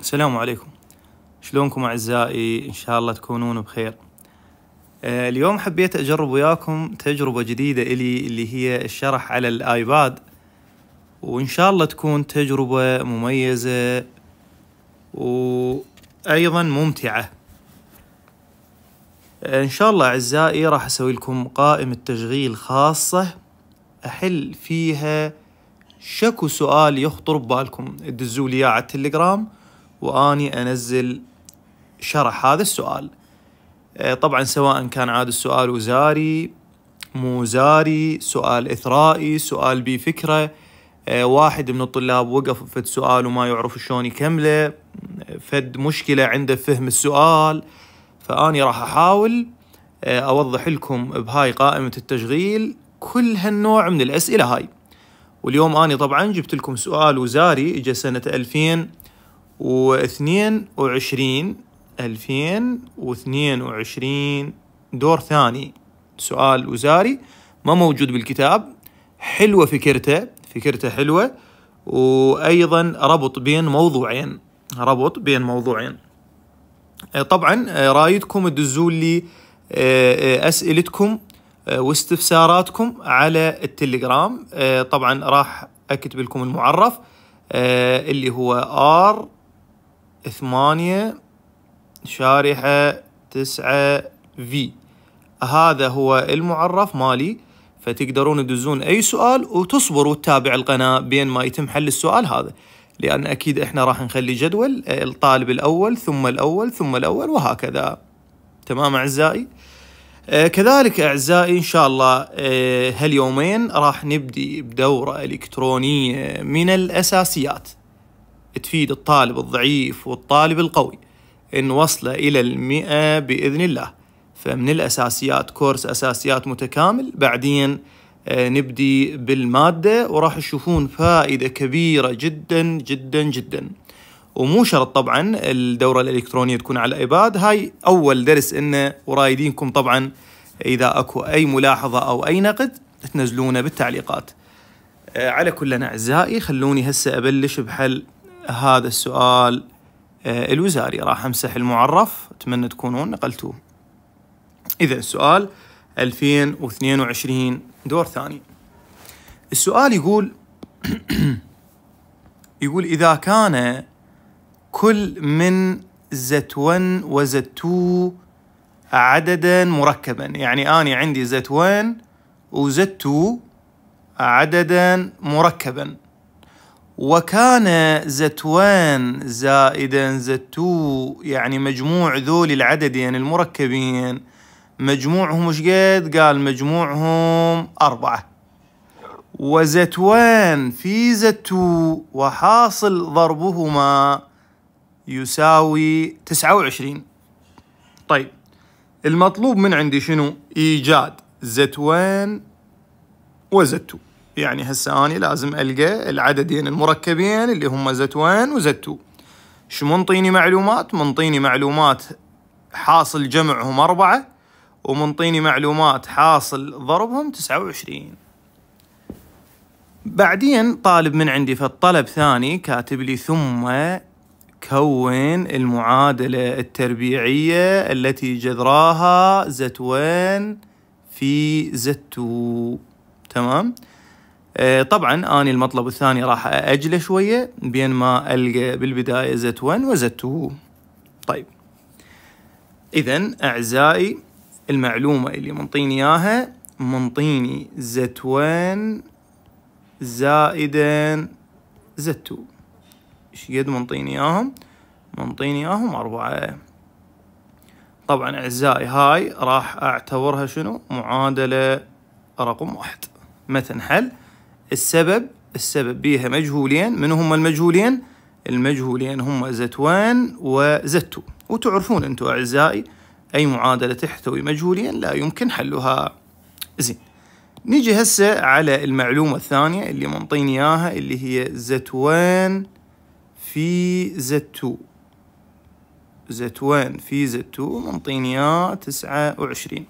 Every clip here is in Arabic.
السلام عليكم شلونكم أعزائي إن شاء الله تكونون بخير آه، اليوم حبيت أجرب وياكم تجربة جديدة إلي اللي هي الشرح على الآيباد وإن شاء الله تكون تجربة مميزة وأيضا ممتعة آه، إن شاء الله أعزائي راح أسوي لكم قائمة تشغيل خاصة أحل فيها شكو سؤال يخطر ببالكم ادزوا لي على التليجرام واني انزل شرح هذا السؤال آه، طبعا سواء كان عاد السؤال وزاري مو زاري سؤال اثرائي سؤال بي فكره آه، واحد من الطلاب وقف فد سؤال وما يعرف شلون يكمله فد مشكله عنده فهم السؤال فاني راح احاول آه، اوضح لكم بهاي قائمه التشغيل كل هالنوع من الاسئله هاي واليوم اني طبعا جبت لكم سؤال وزاري اجى سنه 2000 واثنين وعشرين ألفين واثنين وعشرين دور ثاني سؤال وزاري ما موجود بالكتاب حلوة فكرته فكرته حلوة وأيضا ربط بين موضوعين ربط بين موضوعين آه، طبعا آه، رايدكم تدزوا لي آه، أسئلتكم واستفساراتكم على التليجرام طبعا راح أكتب لكم المعرف اللي هو r ثمانية شارحة تسعة في هذا هو المعرف مالي فتقدرون تدزون اي سؤال وتصبروا وتتابع القناة بين ما يتم حل السؤال هذا لان اكيد احنا راح نخلي جدول الطالب الاول ثم الاول ثم الاول وهكذا تمام اعزائي آه، كذلك اعزائي ان شاء الله آه، هاليومين راح نبدي بدورة الكترونية من الاساسيات تفيد الطالب الضعيف والطالب القوي إن وصل إلى المئة بإذن الله فمن الأساسيات كورس أساسيات متكامل بعدين آه، نبدي بالمادة وراح تشوفون فائدة كبيرة جدا جدا جدا ومو شرط طبعا الدورة الإلكترونية تكون على الأيباد هاي أول درس إنه ورايدينكم طبعا إذا أكو أي ملاحظة أو أي نقد تنزلونه بالتعليقات آه، على كلنا أعزائي خلوني هسه أبلش بحل هذا السؤال آه، الوزاري راح امسح المعرف اتمنى تكونون نقلتوه اذا السؤال 2022 دور ثاني السؤال يقول يقول اذا كان كل من زت 1 وزت 2 عددا مركبا يعني اني عندي زت 1 وزت 2 عددا مركبا وكان زتوان زائدا زتو يعني مجموع ذول العددين يعني المركبين مجموعهم وش قد قال مجموعهم أربعة وزتوان في زتو وحاصل ضربهما يساوي تسعة وعشرين طيب المطلوب من عندي شنو إيجاد زتوان وزتو يعني هسه أنا لازم ألقى العددين المركبين اللي هم زت 1 و 2 شو منطيني معلومات؟ منطيني معلومات حاصل جمعهم أربعة ومنطيني معلومات حاصل ضربهم تسعة وعشرين بعدين طالب من عندي في الطلب ثاني كاتب لي ثم كون المعادلة التربيعية التي جذراها زت 1 في زت 2 تمام؟ آه، طبعا اني المطلب الثاني راح أجله شوية بين ما ألقى بالبداية زت 1 وزت 2 طيب إذا أعزائي المعلومة اللي منطيني إياها منطيني زت 1 زائدا زت 2 ايش قد منطيني إياهم؟ منطيني إياهم أربعة طبعا أعزائي هاي راح أعتبرها شنو؟ معادلة رقم واحد متى نحل؟ السبب السبب بيها مجهولين من هم المجهولين المجهولين هم زت وزتو وزت وتعرفون أنتم أعزائي أي معادلة تحتوي مجهولين لا يمكن حلها زين نيجي هسه على المعلومة الثانية اللي منطيني إياها اللي هي زت في زت زتوان زت في زت2 منطيني اياها 29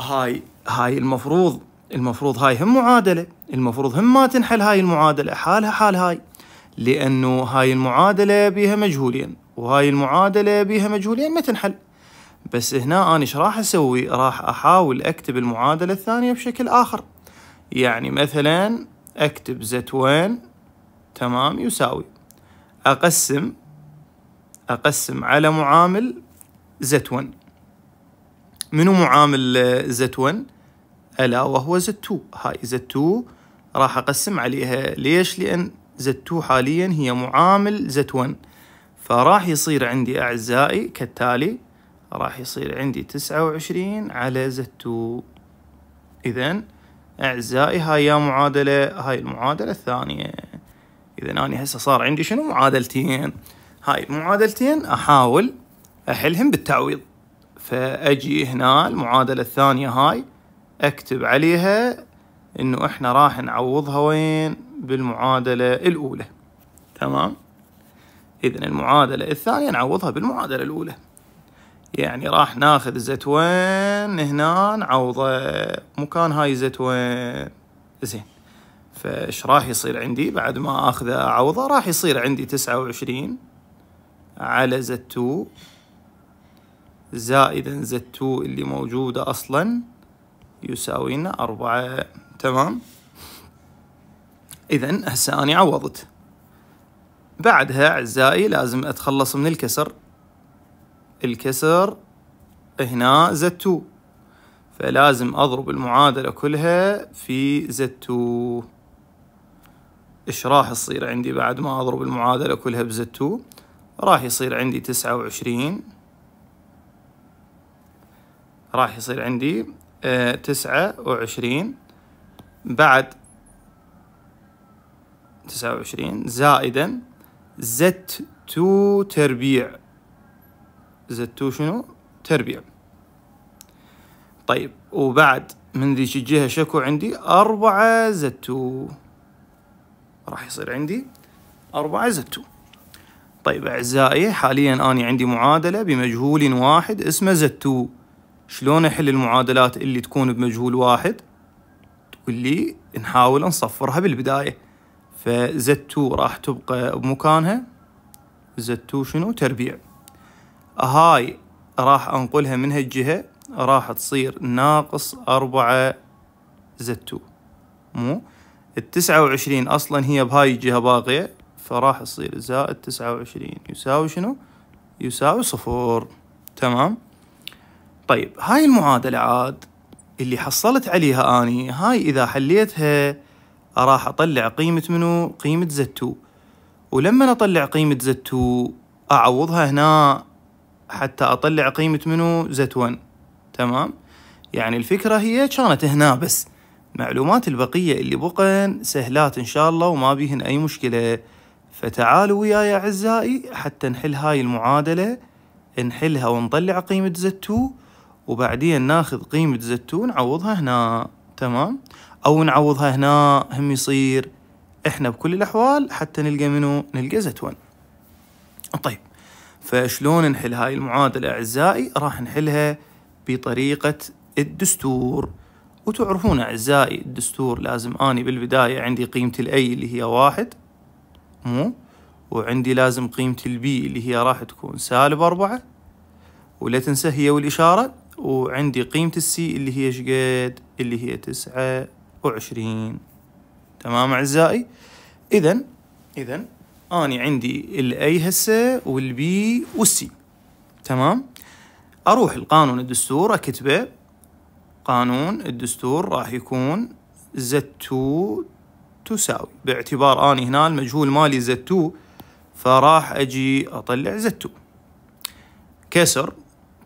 هاي هاي المفروض المفروض هاي هم معادلة المفروض هم ما تنحل هاي المعادلة حالها حال هاي لأنه هاي المعادلة بيها مجهولين وهاي المعادلة بيها مجهولين ما تنحل بس هنا أنا إيش راح أسوي راح أحاول أكتب المعادلة الثانية بشكل آخر يعني مثلا اكتب زت وين تمام يساوي أقسم أقسم على معامل زت 1 منو معامل زت 1 ألا وهو Z2 هاي Z2 راح أقسم عليها ليش لأن Z2 حاليا هي معامل Z1 فراح يصير عندي أعزائي كالتالي راح يصير عندي 29 على Z2 إذن أعزائي هاي معادلة هاي المعادلة الثانية إذن أنا هسه صار عندي شنو معادلتين هاي المعادلتين أحاول أحلهم بالتعويض فأجي هنا المعادلة الثانية هاي اكتب عليها انه احنا راح نعوضها وين بالمعادلة الاولى تمام اذا المعادلة الثانية نعوضها بالمعادلة الاولى يعني راح ناخذ زت وين هنا نعوضه مكان هاي زت وين زين فايش راح يصير عندي بعد ما اخذه اعوضه راح يصير عندي تسعة وعشرين على زت 2 زائدا زت 2 اللي موجودة اصلا يساوي لنا أربعة تمام إذا هسه أنا عوضت بعدها أعزائي لازم أتخلص من الكسر الكسر هنا زد 2 فلازم أضرب المعادلة كلها في زد 2 إيش راح يصير عندي بعد ما أضرب المعادلة كلها بزد 2 راح يصير عندي تسعة وعشرين راح يصير عندي تسعة وعشرين بعد تسعة وعشرين زائدا زت تو تربيع زت تو شنو تربيع طيب وبعد من ذي الجهة شكو عندي أربعة زت تو راح يصير عندي أربعة زت تو طيب أعزائي حاليا أنا عندي معادلة بمجهول واحد اسمه زت تو شلون احل المعادلات اللي تكون بمجهول واحد لي نحاول نصفرها بالبداية فزتو 2 راح تبقى بمكانها زتو 2 شنو تربيع هاي راح انقلها من هالجهة راح تصير ناقص أربعة زتو 2 مو التسعة وعشرين أصلا هي بهاي الجهة باقية فراح تصير زائد تسعة وعشرين يساوي شنو؟ يساوي صفر تمام؟ طيب هاي المعادلة عاد اللي حصلت عليها اني هاي اذا حليتها راح اطلع قيمة منو قيمة Z2 ولما اطلع قيمة Z2 اعوضها هنا حتى اطلع قيمة منو Z1 تمام يعني الفكرة هي كانت هنا بس معلومات البقية اللي بقن سهلات ان شاء الله وما بيهن اي مشكلة فتعالوا وياي اعزائي حتى نحل هاي المعادلة نحلها ونطلع قيمة Z2 وبعدين ناخذ قيمة زتو نعوضها هنا تمام أو نعوضها هنا هم يصير إحنا بكل الأحوال حتى نلقى منو نلقى زت 1 طيب فشلون نحل هاي المعادلة أعزائي راح نحلها بطريقة الدستور وتعرفون أعزائي الدستور لازم أني بالبداية عندي قيمة الأي اللي هي واحد مو وعندي لازم قيمة البي اللي هي راح تكون سالب أربعة ولا تنسى هي والإشارة وعندي قيمة السي اللي هي شقد اللي هي تسعة وعشرين تمام أعزائي إذا إذا أني عندي الأي هسه والبي والسي تمام أروح القانون الدستور أكتبه قانون الدستور راح يكون زد تو تساوي باعتبار أني هنا المجهول مالي زد تو فراح أجي زد تو كسر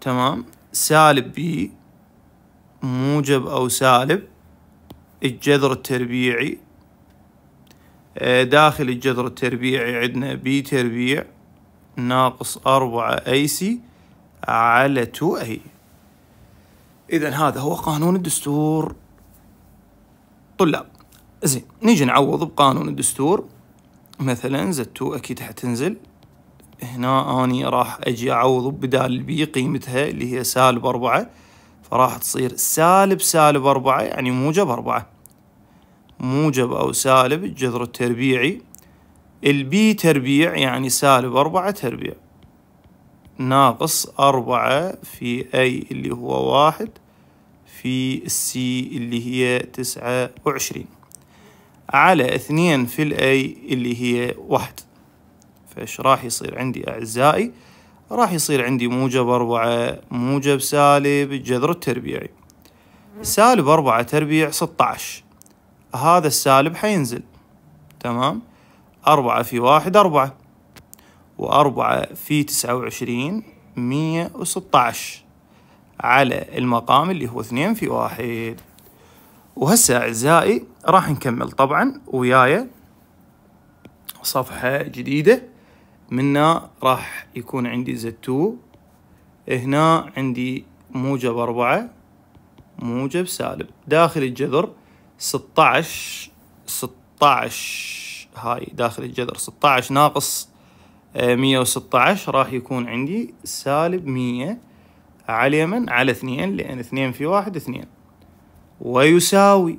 تمام سالب بي موجب أو سالب الجذر التربيعي آه، داخل الجذر التربيعي عندنا بي تربيع ناقص أربعة أي سي على تو أي إذا هذا هو قانون الدستور طلاب زين نيجي نعوض بقانون الدستور مثلا زد 2 أكيد حتنزل هنا اني راح اجي اعوض بدال بي قيمتها اللي هي سالب أربعة فراح تصير سالب سالب أربعة يعني موجب أربعة موجب أو سالب الجذر التربيعي البي تربيع يعني سالب أربعة تربيع ناقص أربعة في أي اللي هو واحد في السي اللي هي تسعة وعشرين على اثنين في الأي اللي هي واحد فإيش راح يصير عندي أعزائي راح يصير عندي موجب أربعة موجب سالب الجذر التربيعي سالب أربعة تربيع ستة عشر هذا السالب حينزل تمام أربعة في واحد أربعة وأربعة في تسعة وعشرين مية وستة عشر على المقام اللي هو اثنين في واحد وهسه أعزائي راح نكمل طبعا وياي صفحة جديدة منا راح يكون عندي Z2 هنا عندي موجب أربعة موجب سالب داخل الجذر ستاعش ستاعش هاي داخل الجذر ستاعش ناقص آه، مية وستاعش راح يكون عندي سالب مية على من على اثنين لأن اثنين في واحد اثنين ويساوي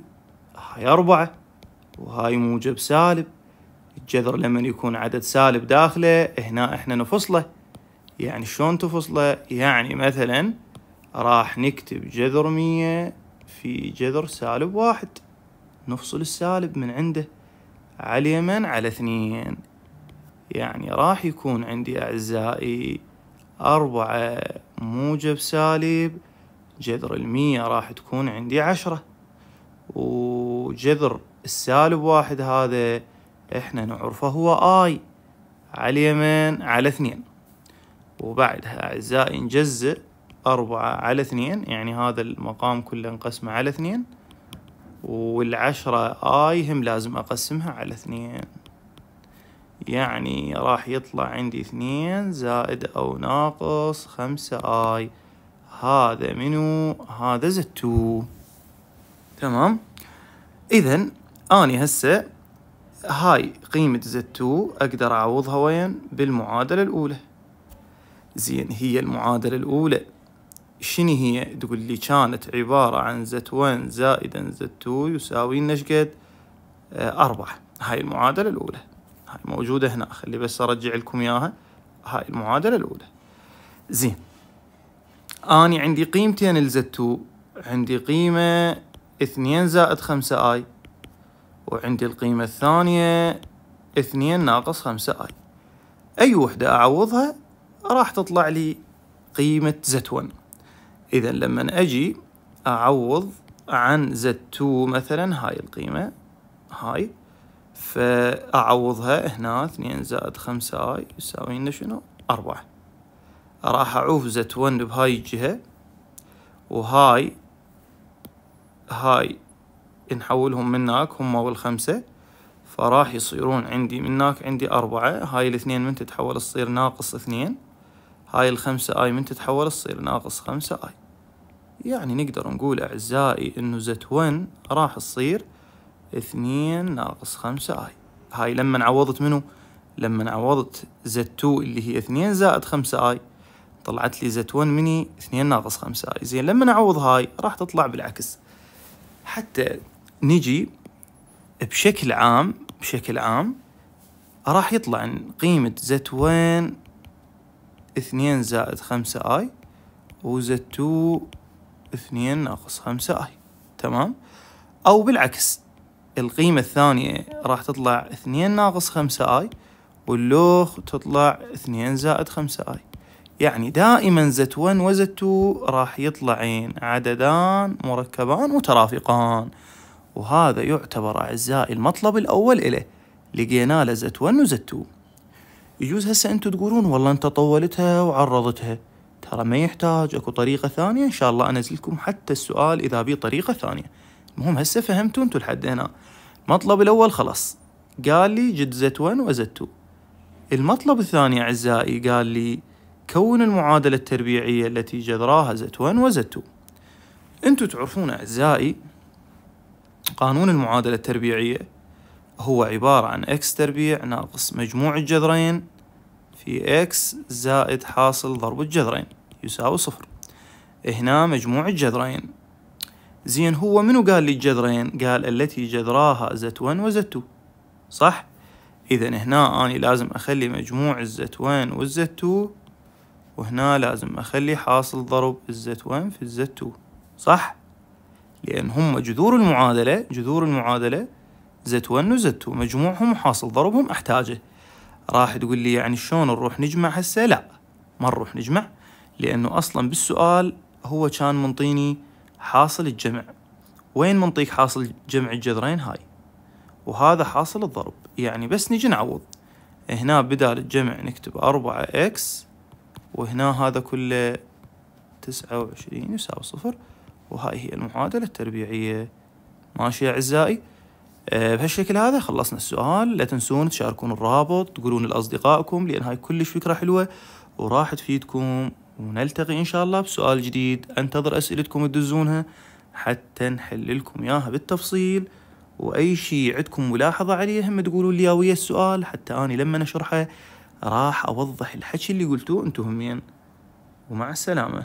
هاي أربعة وهاي موجب سالب الجذر لما يكون عدد سالب داخله هنا احنا نفصله يعني شلون تفصله يعني مثلا راح نكتب جذر مية في جذر سالب واحد نفصل السالب من عنده على اليمن على اثنين يعني راح يكون عندي أعزائي أربعة موجب سالب جذر المية راح تكون عندي عشرة وجذر السالب واحد هذا احنا نعرفه هو اي على اليمين على اثنين وبعدها أعزائي نجزئ أربعة على اثنين يعني هذا المقام كله نقسمه على اثنين والعشرة آي هم لازم أقسمها على اثنين يعني راح يطلع عندي اثنين زائد أو ناقص خمسة آي هذا منو هذا زد تو تمام إذا أني هسه هاي قيمة Z2 أقدر أعوضها وين بالمعادلة الأولى زين هي المعادلة الأولى شنو هي تقول لي كانت عبارة عن Z1 زائدا Z2 يساوي لنا شقد آه، أربعة هاي المعادلة الأولى هاي موجودة هنا خلي بس أرجع لكم إياها هاي المعادلة الأولى زين أني عندي قيمتين لزد 2 عندي قيمة اثنين زائد خمسة آي وعندي القيمة الثانية اثنين ناقص خمسة اي اي وحدة اعوضها راح تطلع لي قيمة زد 1 اذا لما اجي اعوض عن زد 2 مثلا هاي القيمة هاي فاعوضها هنا اثنين زائد خمسة اي يساوي لنا شنو اربعة راح اعوف زد 1 بهاي الجهة وهاي هاي نحولهم من هناك هم والخمسة فراح يصيرون عندي من هناك عندي أربعة هاي الاثنين من تتحول تصير ناقص اثنين هاي الخمسة آي من تتحول تصير ناقص خمسة آي يعني نقدر نقول أعزائي إنه زت ون راح تصير اثنين ناقص خمسة آي هاي لما عوضت منو؟ لما عوضت زت تو اللي هي اثنين زائد خمسة آي طلعت لي زت ون مني اثنين ناقص خمسة آي زين لما أعوض هاي راح تطلع بالعكس حتى نجي بشكل عام بشكل عام راح يطلع ان قيمة زد وين اثنين زائد خمسة اي وزد تو اثنين ناقص خمسة اي تمام او بالعكس القيمة الثانية راح تطلع اثنين ناقص خمسة اي واللوخ تطلع اثنين زائد خمسة اي يعني دائما زد 1 وزد 2 راح يطلعين عددان مركبان مترافقان وهذا يعتبر أعزائي المطلب الأول إله لقينا له زت 1 يجوز هسه أنتو تقولون والله أنت طولتها وعرضتها ترى ما يحتاج أكو طريقة ثانية إن شاء الله أنزلكم حتى السؤال إذا بيه طريقة ثانية المهم هسه فهمتوا أنتو لحد هنا المطلب الأول خلاص قال لي جد زت ون وزتو المطلب الثاني أعزائي قال لي كون المعادلة التربيعية التي جذراها زت ون وزتو أنتو تعرفون أعزائي قانون المعادلة التربيعية هو عبارة عن x تربيع ناقص مجموع الجذرين في x زائد حاصل ضرب الجذرين يساوي صفر هنا مجموع الجذرين زين هو منو قال لي الجذرين قال التي جذراها z 1 وزت 2 صح إذا هنا أنا لازم أخلي مجموع z 1 والزت 2 وهنا لازم أخلي حاصل ضرب z 1 في z 2 صح؟ لأن هم جذور المعادلة جذور المعادلة Z1 وz 2 مجموعهم وحاصل ضربهم أحتاجه راح تقول لي يعني شلون نروح نجمع هسه لا ما نروح نجمع لأنه أصلا بالسؤال هو كان منطيني حاصل الجمع وين منطيك حاصل جمع الجذرين هاي وهذا حاصل الضرب يعني بس نجي نعوض هنا بدال الجمع نكتب أربعة إكس وهنا هذا كله تسعة وعشرين يساوي صفر وهاي هي المعادلة التربيعية ماشي أعزائي آه، بهالشكل هذا خلصنا السؤال لا تنسون تشاركون الرابط تقولون لأصدقائكم لأن هاي كلش فكرة حلوة وراح تفيدكم ونلتقي إن شاء الله بسؤال جديد أنتظر أسئلتكم تدزونها حتى نحل لكم إياها بالتفصيل وأي شيء عندكم ملاحظة عليه هم تقولوا لي ويا السؤال حتى أني لما نشرحه راح أوضح الحكي اللي قلتوه أنتم همين ومع السلامة